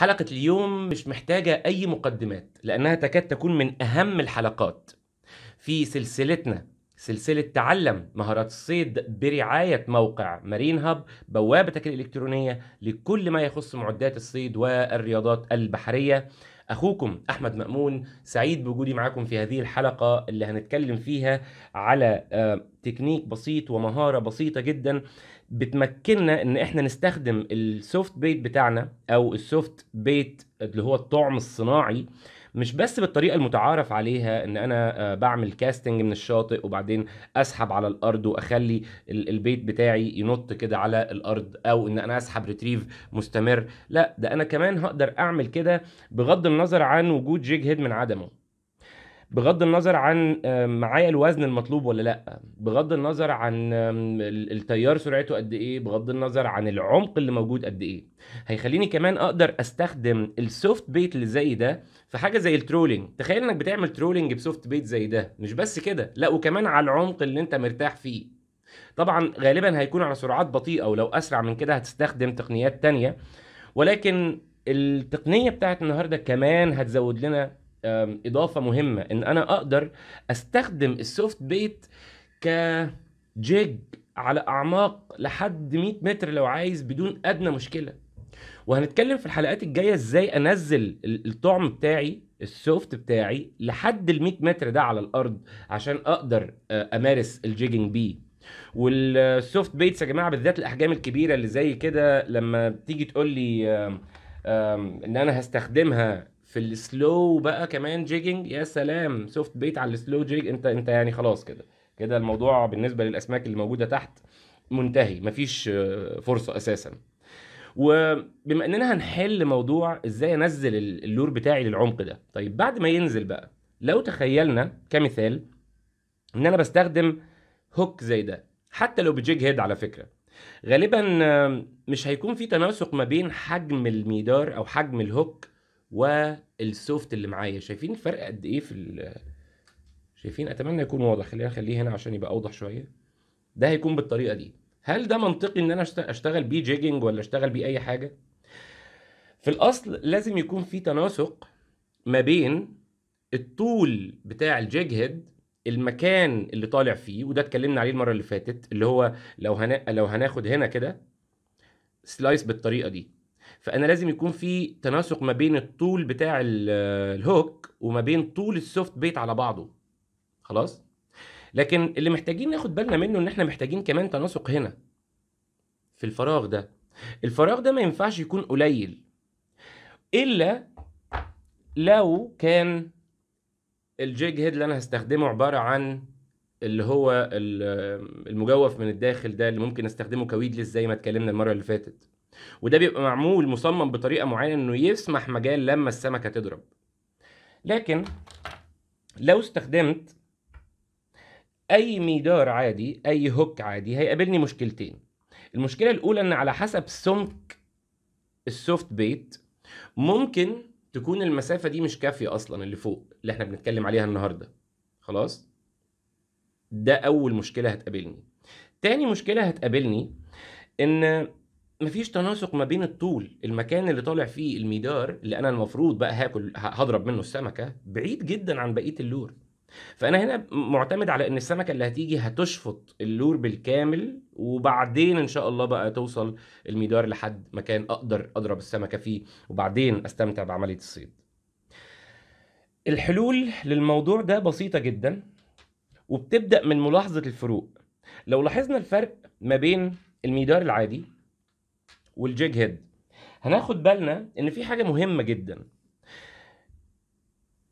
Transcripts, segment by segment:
حلقة اليوم مش محتاجة أي مقدمات لأنها تكاد تكون من أهم الحلقات في سلسلتنا سلسلة تعلم مهارات الصيد برعاية موقع مارين هاب بوابتك الإلكترونية لكل ما يخص معدات الصيد والرياضات البحرية اخوكم احمد مامون سعيد بوجودي معاكم في هذه الحلقه اللي هنتكلم فيها على آه، تكنيك بسيط ومهاره بسيطه جدا بتمكننا ان احنا نستخدم السوفت بيت بتاعنا او السوفت بيت اللي هو الطعم الصناعي مش بس بالطريقه المتعارف عليها ان انا آه، بعمل كاستنج من الشاطئ وبعدين اسحب على الارض واخلي البيت بتاعي ينط كده على الارض او ان انا اسحب ريتريف مستمر لا ده انا كمان هقدر اعمل كده بغض النظر عن وجود جيج هيد من عدمه بغض النظر عن معايا الوزن المطلوب ولا لا بغض النظر عن التيار سرعته قد ايه بغض النظر عن العمق اللي موجود قد ايه هيخليني كمان اقدر استخدم السوفت بيت اللي زي ده في حاجه زي الترولينج تخيل انك بتعمل ترولينج بسوفت بيت زي ده مش بس كده لا وكمان على العمق اللي انت مرتاح فيه طبعا غالبا هيكون على سرعات بطيئه ولو اسرع من كده هتستخدم تقنيات تانية ولكن التقنيه بتاعت النهارده كمان هتزود لنا اضافه مهمه ان انا اقدر استخدم السوفت بيت كجيج على اعماق لحد 100 متر لو عايز بدون ادنى مشكله وهنتكلم في الحلقات الجايه ازاي انزل الطعم بتاعي السوفت بتاعي لحد ال 100 متر ده على الارض عشان اقدر آه، امارس الجيجنج بيه والسوفت بيتس يا جماعه بالذات الاحجام الكبيره اللي زي كده لما تيجي تقول لي ان انا هستخدمها في السلو بقى كمان جيجنج يا سلام سوفت بيت على السلو جيج انت انت يعني خلاص كده كده الموضوع بالنسبه للاسماك اللي موجوده تحت منتهي مفيش آه، فرصه اساسا وبما اننا هنحل موضوع ازاي انزل اللور بتاعي للعمق ده طيب بعد ما ينزل بقى لو تخيلنا كمثال ان انا بستخدم هوك زي ده حتى لو بجيج هيد على فكره غالبا آه، مش هيكون في تناسق ما بين حجم الميدار او حجم الهوك والسوفت اللي معايا شايفين الفرق قد ايه في شايفين اتمنى يكون واضح خلينا نخليه هنا عشان يبقى اوضح شويه ده هيكون بالطريقه دي هل ده منطقي ان انا اشتغل بيه جيجنج ولا اشتغل بيه اي حاجه في الاصل لازم يكون في تناسق ما بين الطول بتاع الجيج هيد المكان اللي طالع فيه وده اتكلمنا عليه المره اللي فاتت اللي هو لو هنا لو هناخد هنا كده سلايس بالطريقه دي فانا لازم يكون في تناسق ما بين الطول بتاع الهوك وما بين طول السوفت بيت على بعضه خلاص لكن اللي محتاجين ناخد بالنا منه ان احنا محتاجين كمان تناسق هنا في الفراغ ده الفراغ ده ما ينفعش يكون قليل الا لو كان الجيج هيد اللي انا هستخدمه عباره عن اللي هو المجوف من الداخل ده اللي ممكن استخدمه كويدلس زي ما اتكلمنا المره اللي فاتت وده بيبقى معمول مصمم بطريقه معينه انه يسمح مجال لما السمكه تضرب لكن لو استخدمت اي ميدار عادي اي هوك عادي هيقابلني مشكلتين المشكله الاولى ان على حسب سمك السوفت بيت ممكن تكون المسافه دي مش كافيه اصلا اللي فوق اللي احنا بنتكلم عليها النهارده خلاص ده اول مشكله هتقابلني تاني مشكله هتقابلني ان مفيش تناسق ما بين الطول المكان اللي طالع فيه الميدار اللي انا المفروض بقى هاكل هضرب منه السمكه بعيد جدا عن بقيه اللور فانا هنا معتمد على ان السمكه اللي هتيجي هتشفط اللور بالكامل وبعدين ان شاء الله بقى توصل الميدار لحد مكان اقدر اضرب السمكه فيه وبعدين استمتع بعمليه الصيد الحلول للموضوع ده بسيطه جدا وبتبدا من ملاحظه الفروق لو لاحظنا الفرق ما بين الميدار العادي والجيج هيد هناخد بالنا ان في حاجه مهمه جدا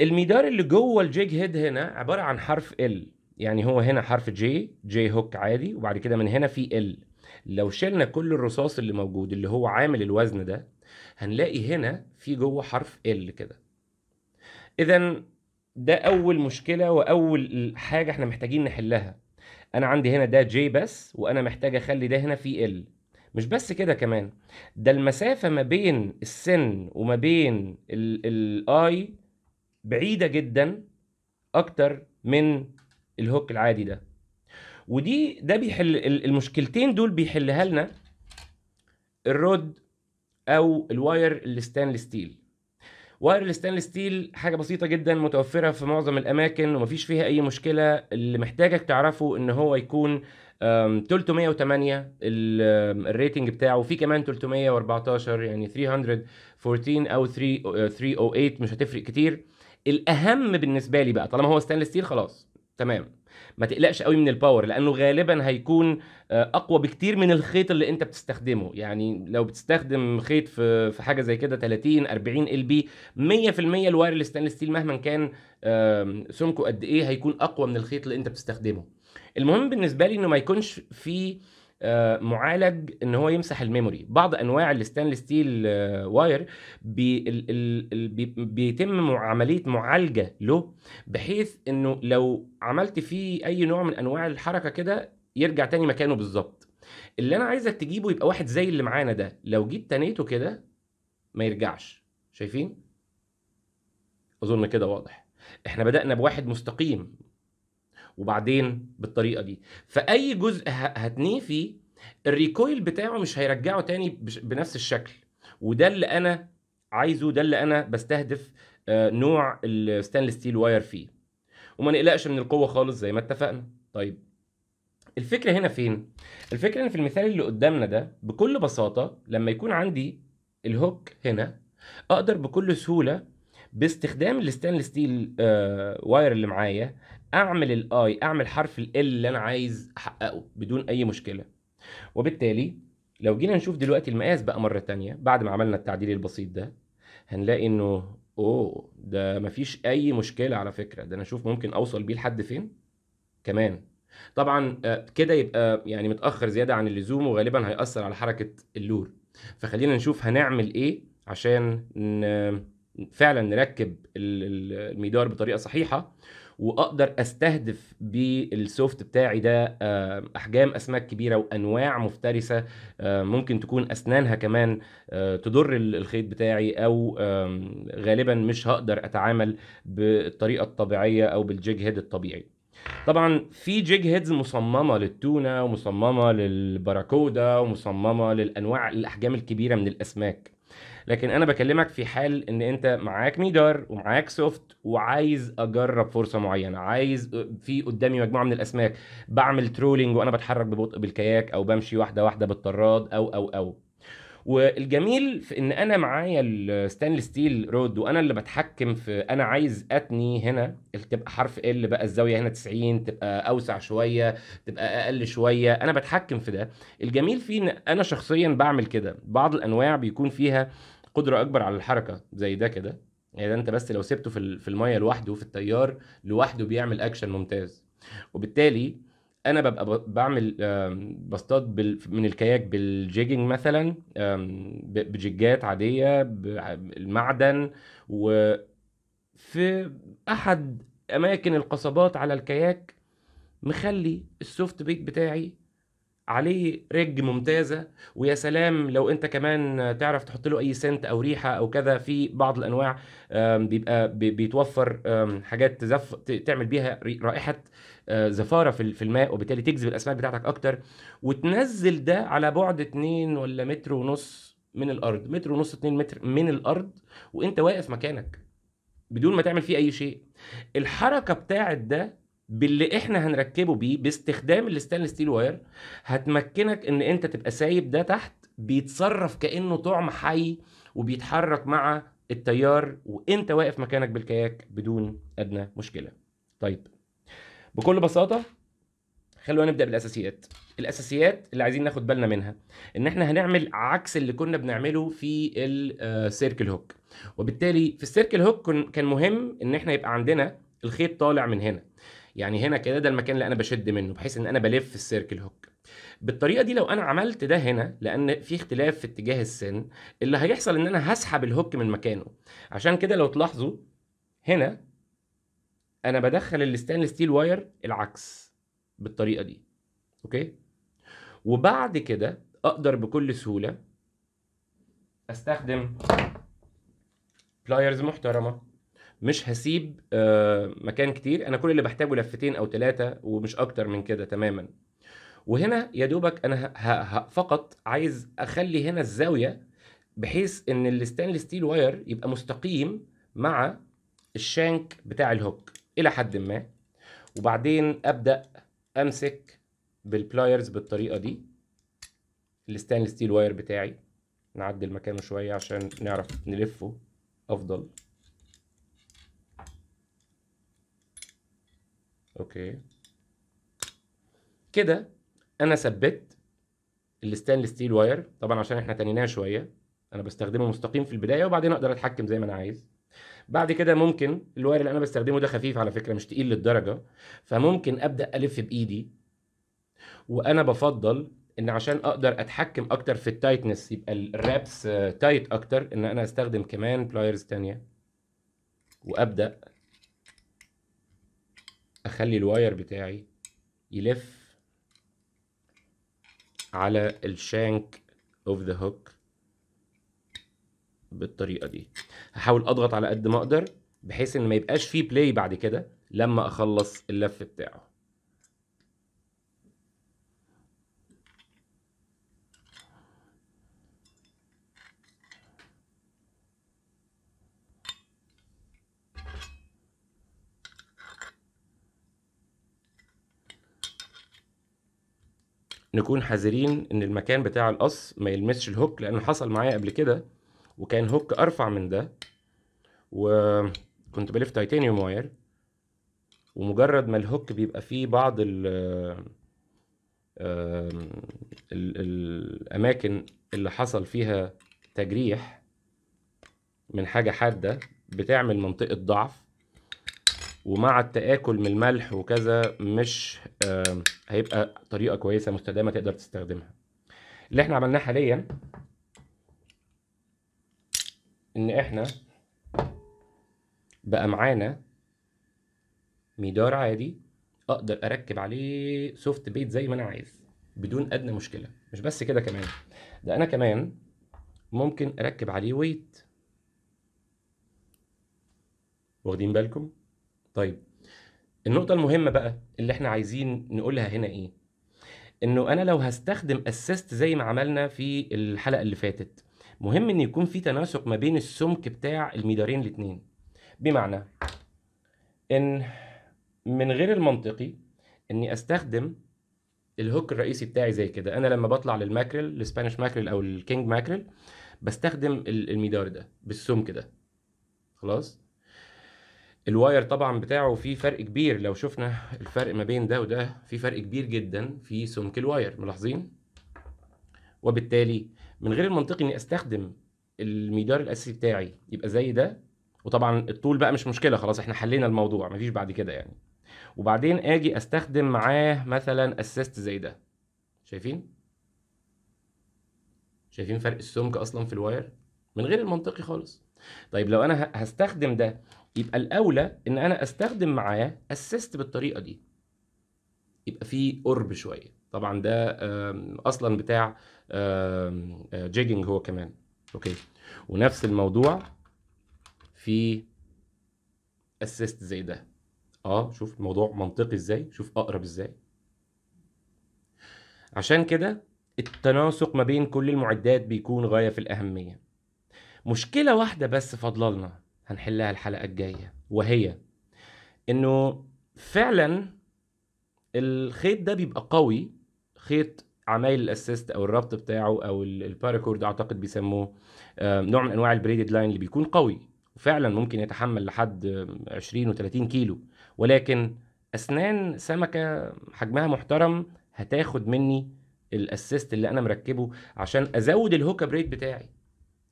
الميدار اللي جوه الجيج هيد هنا عباره عن حرف ال يعني هو هنا حرف جي جي هوك عادي وبعد كده من هنا في ال لو شلنا كل الرصاص اللي موجود اللي هو عامل الوزن ده هنلاقي هنا في جوه حرف ال كده اذا ده اول مشكله واول حاجه احنا محتاجين نحلها انا عندي هنا ده جي بس وانا محتاج اخلي ده هنا في ال مش بس كده كمان ده المسافة ما بين السن وما بين الاي بعيدة جدا اكتر من الهوك العادي ده ودي ده بيحل المشكلتين دول بيحلها لنا الرود او الواير الستانلس ستيل واير الستانلس ستيل حاجه بسيطه جدا متوفره في معظم الاماكن ومفيش فيها اي مشكله اللي محتاجك تعرفه ان هو يكون 308 الريتنج بتاعه في كمان 314 يعني 314 او 308 آه، مش هتفرق كتير الاهم بالنسبه لي بقى طالما هو ستانلس ستيل خلاص تمام ما تقلقش قوي من الباور لانه غالبا هيكون آه، اقوى بكتير من الخيط اللي انت بتستخدمه يعني لو بتستخدم خيط في في حاجه زي كده 30 40 ال بي 100% الواير الستانلس ستيل مهما كان سمكه قد ايه هيكون اقوى من الخيط اللي انت بتستخدمه المهم بالنسبه لي انه ما يكونش في آه، معالج ان هو يمسح الميموري بعض انواع الستانلس ستيل آه، واير بيتم عمليه معالجه له بحيث انه لو عملت فيه اي نوع من انواع الحركه كده يرجع تاني مكانه بالظبط اللي انا عايزك تجيبه يبقى واحد زي اللي معانا ده لو جيت تنيته كده ما يرجعش شايفين اظن كده واضح احنا بدانا بواحد مستقيم وبعدين بالطريقه دي فاي جزء هتنيه فيه الريكويل بتاعه مش هيرجعه تاني بنفس الشكل وده اللي انا عايزه ده اللي انا بستهدف آه، نوع الستانلس ستيل واير فيه وما نقلقش من القوه خالص زي ما اتفقنا طيب الفكره هنا فين الفكره ان في المثال اللي قدامنا ده بكل بساطه لما يكون عندي الهوك هنا اقدر بكل سهوله باستخدام الستانلس ستيل آه، واير اللي معايا اعمل الاي اعمل حرف ال اللي انا عايز احققه بدون اي مشكله وبالتالي لو جينا نشوف دلوقتي المقاس بقى مره ثانيه بعد ما عملنا التعديل البسيط ده هنلاقي انه اوه ده مفيش اي مشكله على فكره ده انا اشوف ممكن اوصل بيه لحد فين كمان طبعا آه، كده يبقى يعني متاخر زياده عن اللزوم وغالبا هياثر على حركه اللور فخلينا نشوف هنعمل ايه عشان فعلا نركب الميدار بطريقه صحيحه واقدر استهدف بالسوفت بتاعي ده آه، احجام اسماك كبيره وانواع مفترسه آه، ممكن تكون اسنانها كمان آه، تضر الخيط بتاعي او غالبا مش هقدر اتعامل بالطريقه الطبيعيه او بالجيج هيد الطبيعي طبعا في جيج هيدز مصممه للتونه ومصممه للباراكودا ومصممه للانواع الاحجام الكبيره من الاسماك لكن انا بكلمك في حال ان انت معاك ميدار ومعاك سوفت وعايز اجرب فرصه معينه عايز في قدامي مجموعه من الاسماك بعمل ترولينج وانا بتحرك ببطء بالكياك او بمشي واحده واحده بالطراد او او او والجميل في ان انا معايا الستانلس ستيل رود وانا اللي بتحكم في انا عايز اتني هنا تبقى حرف ال بقى الزاويه هنا 90 تبقى اوسع شويه تبقى اقل شويه انا بتحكم في ده الجميل فيه ان انا شخصيا بعمل كده بعض الانواع بيكون فيها قدره اكبر على الحركه زي ده كده يعني ده انت بس لو سبته في الميه لوحده في التيار لوحده بيعمل اكشن ممتاز وبالتالي انا ببقى بعمل بسطات من الكياك بالجيجنج مثلا بجيجات عاديه بالمعدن وفي احد اماكن القصبات على الكياك مخلي السوفت بيك بتاعي عليه رج ممتازة ويا سلام لو انت كمان تعرف تحط له اي سنت او ريحة او كذا في بعض الانواع بيبقى بيتوفر حاجات تزف تعمل بيها رائحة آه، زفارة في الماء وبالتالي تجذب الاسماك بتاعتك اكتر وتنزل ده على بعد اتنين ولا متر ونص من الارض متر ونص اتنين متر من الارض وانت واقف مكانك بدون ما تعمل فيه اي شيء الحركة بتاعت ده باللي احنا هنركبه بيه باستخدام الستانلس ستيل واير هتمكنك ان انت تبقى سايب ده تحت بيتصرف كانه طعم حي وبيتحرك مع التيار وانت واقف مكانك بالكياك بدون ادنى مشكله طيب بكل بساطه خلونا نبدا بالاساسيات الاساسيات اللي عايزين ناخد بالنا منها ان احنا هنعمل عكس اللي كنا بنعمله في السيركل هوك آه، وبالتالي في السيركل هوك كان مهم ان احنا يبقى عندنا الخيط طالع من هنا يعني هنا كده ده المكان اللي انا بشد منه بحيث ان انا بلف السيركل هوك بالطريقه دي لو انا عملت ده هنا لان في اختلاف في اتجاه السن اللي هيحصل ان انا هسحب الهوك من مكانه عشان كده لو تلاحظوا هنا انا بدخل الستانلس ستيل واير العكس بالطريقه دي اوكي وبعد كده اقدر بكل سهوله استخدم بلايرز محترمه مش هسيب آه، مكان كتير انا كل اللي بحتاجه لفتين او ثلاثه ومش اكتر من كده تماما وهنا يا دوبك انا فقط عايز اخلي هنا الزاويه بحيث ان الستانلس ستيل واير يبقى مستقيم مع الشانك بتاع الهوك الى حد ما وبعدين ابدا امسك بالبلايرز بالطريقه دي الستانلس ستيل واير بتاعي نعدل مكانه شويه عشان نعرف نلفه افضل اوكي كده انا ثبت الستانلس ستيل واير طبعا عشان احنا تنيناه شويه انا بستخدمه مستقيم في البدايه وبعدين اقدر اتحكم زي ما انا عايز بعد كده ممكن الواير اللي انا بستخدمه ده خفيف على فكره مش تقيل للدرجه فممكن ابدا الف بايدي وانا بفضل ان عشان اقدر اتحكم اكتر في التايتنس يبقى الرابس آه، تايت اكتر ان انا استخدم كمان بلايرز تانية وابدا اخلي الواير بتاعي يلف على الشانك اوف ذا هوك بالطريقه دي هحاول اضغط على قد ما اقدر بحيث ان ما يبقاش فيه بلاي بعد كده لما اخلص اللف بتاعه نكون حذرين ان المكان بتاع القص ما يلمسش الهوك لان حصل معايا قبل كده وكان هوك ارفع من ده وكنت بلف تيتانيوم واير ومجرد ما الهوك بيبقى فيه بعض ال الاماكن اللي حصل فيها تجريح من حاجه حاده بتعمل منطقه ضعف ومع التآكل من الملح وكذا مش آه، هيبقى طريقة كويسة مستدامة تقدر تستخدمها اللي احنا عملناه حاليا ان احنا بقى معانا ميدار عادي اقدر اركب عليه سوفت بيت زي ما انا عايز بدون ادنى مشكله مش بس كده كمان ده انا كمان ممكن اركب عليه ويت واخدين بالكم طيب النقطة المهمة بقى اللي احنا عايزين نقولها هنا ايه؟ انه انا لو هستخدم اسيست زي ما عملنا في الحلقة اللي فاتت مهم ان يكون في تناسق ما بين السمك بتاع الميدارين الاتنين بمعنى ان من غير المنطقي اني استخدم الهوك الرئيسي بتاعي زي كده انا لما بطلع للماكريل الاسبانيش ماكريل او الكينج ماكريل بستخدم الميدار ده بالسمك ده خلاص الواير طبعا بتاعه في فرق كبير لو شفنا الفرق ما بين ده وده في فرق كبير جدا في سمك الواير ملاحظين وبالتالي من غير المنطقي اني استخدم الميدار الاساسي بتاعي يبقى زي ده وطبعا الطول بقى مش مشكله خلاص احنا حلينا الموضوع مفيش بعد كده يعني وبعدين اجي استخدم معاه مثلا اسيست زي ده شايفين شايفين فرق السمك اصلا في الواير من غير المنطقي خالص طيب لو انا هستخدم ده يبقى الاولى ان انا استخدم معاه اسيست بالطريقه دي يبقى في قرب شويه طبعا ده اصلا بتاع جيجنج آه، هو كمان اوكي ونفس الموضوع في اسيست زي ده اه شوف الموضوع منطقي ازاي شوف اقرب ازاي عشان كده التناسق ما بين كل المعدات بيكون غايه في الاهميه مشكله واحده بس فاضله لنا هنحلها الحلقه الجايه وهي انه فعلا الخيط ده بيبقى قوي خيط عمايل الاسيست او الربط بتاعه او الباراكورد اعتقد بيسموه آه، نوع من انواع البريدد لاين اللي بيكون قوي وفعلا ممكن يتحمل لحد 20 و30 كيلو ولكن اسنان سمكه حجمها محترم هتاخد مني الاسيست اللي انا مركبه عشان ازود الهوكا بريت بتاعي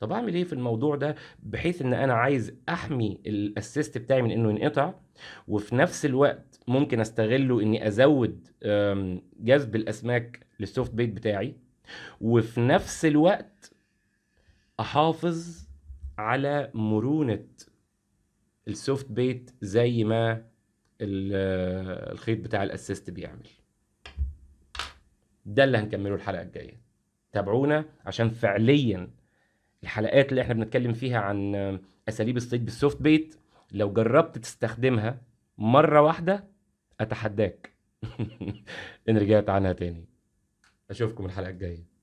طب اعمل ايه في الموضوع ده بحيث ان انا عايز احمي الاسيست بتاعي من انه ينقطع وفي نفس الوقت ممكن استغله اني ازود جذب الاسماك للسوفت بيت بتاعي وفي نفس الوقت احافظ على مرونه السوفت بيت زي ما آه، الخيط بتاع الاسيست بيعمل ده اللي هنكمله الحلقه الجايه تابعونا عشان فعليا الحلقات اللي احنا بنتكلم فيها عن اساليب الصيد بالسوفت بيت لو جربت تستخدمها مره واحده اتحداك ان رجعت عنها تاني اشوفكم الحلقه الجايه